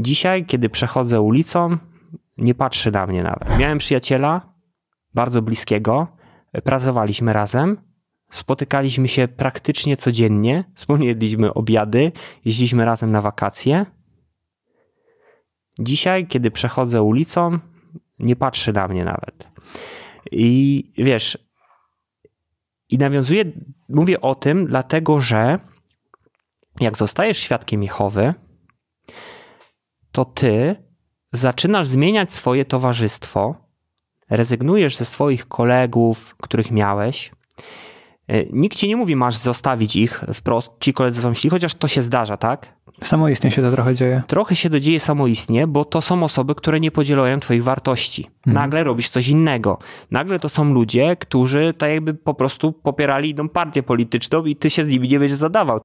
Dzisiaj, kiedy przechodzę ulicą, nie patrzy na mnie nawet. Miałem przyjaciela, bardzo bliskiego, pracowaliśmy razem, spotykaliśmy się praktycznie codziennie, wspólnie jedliśmy obiady, jeździliśmy razem na wakacje. Dzisiaj, kiedy przechodzę ulicą, nie patrzy na mnie nawet. I wiesz, i nawiązuję, mówię o tym, dlatego że jak zostajesz świadkiem Jehowy, to ty zaczynasz zmieniać swoje towarzystwo, rezygnujesz ze swoich kolegów, których miałeś. E, nikt ci nie mówi, masz zostawić ich wprost, ci koledzy są źli, chociaż to się zdarza, tak? Samoistnie się to trochę dzieje. Trochę się to dzieje samoistnie, bo to są osoby, które nie podzielają twoich wartości. Mhm. Nagle robisz coś innego. Nagle to są ludzie, którzy tak jakby po prostu popierali inną partię polityczną i ty się z nimi nie będziesz zadawał.